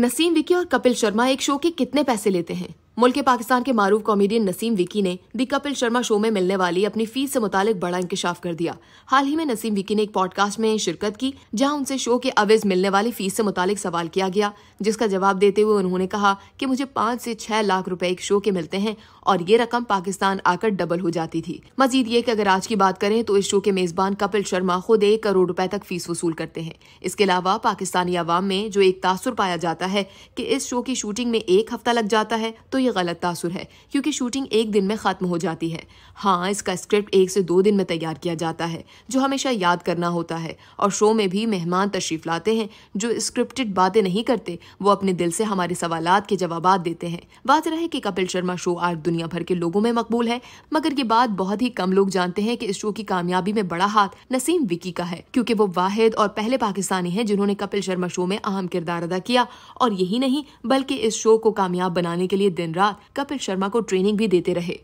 नसीम विकी और कपिल शर्मा एक शो के कितने पैसे लेते हैं मुल्क पाकिस्तान के मारूफ कॉमेडियन नसीम विकी ने दी कपिल शर्मा शो में मिलने वाली अपनी फीस से मुतालिक बड़ा इंकशाफ कर दिया हाल ही में नसीम विकी ने एक पॉडकास्ट में शिरकत की जहां उनसे शो के अवेज मिलने वाली फीस से मुतालिक सवाल किया गया जिसका जवाब देते हुए उन्होंने कहा कि मुझे पाँच से छह लाख रुपए एक शो के मिलते हैं और ये रकम पाकिस्तान आकर डबल हो जाती थी मजीद ये की अगर आज की बात करें तो इस शो के मेजबान कपिल शर्मा खुद एक करोड़ रुपए तक फीस वसूल करते हैं इसके अलावा पाकिस्तानी आवाम में जो एक तासुर पाया जाता है कि इस शो की शूटिंग में एक हफ्ता लग जाता है तो यह ये गलत तासुर है क्योंकि शूटिंग एक दिन में ख़त्म हो जाती है हाँ इसका स्क्रिप्ट एक से दो दिन में तैयार किया जाता है जो हमेशा याद करना होता है और शो में भी मेहमान तशरीफ लाते हैं जो स्क्रिप्टेड बातें नहीं करते वो अपने दिल से हमारे सवाल के जवाब देते हैं बात रहे कि कपिल शर्मा शो आज दुनिया भर के लोगों में मकबूल है मगर ये बात बहुत ही कम लोग जानते हैं कि इस शो की कामयाबी में बड़ा हाथ नसीम विकी का है क्योंकि वो वाहिद और पहले पाकिस्तानी हैं जिन्होंने कपिल शर्मा शो में अहम किरदार अदा किया और यही नहीं बल्कि इस शो को कामयाब बनाने के लिए दिन रात कपिल शर्मा को ट्रेनिंग भी देते रहे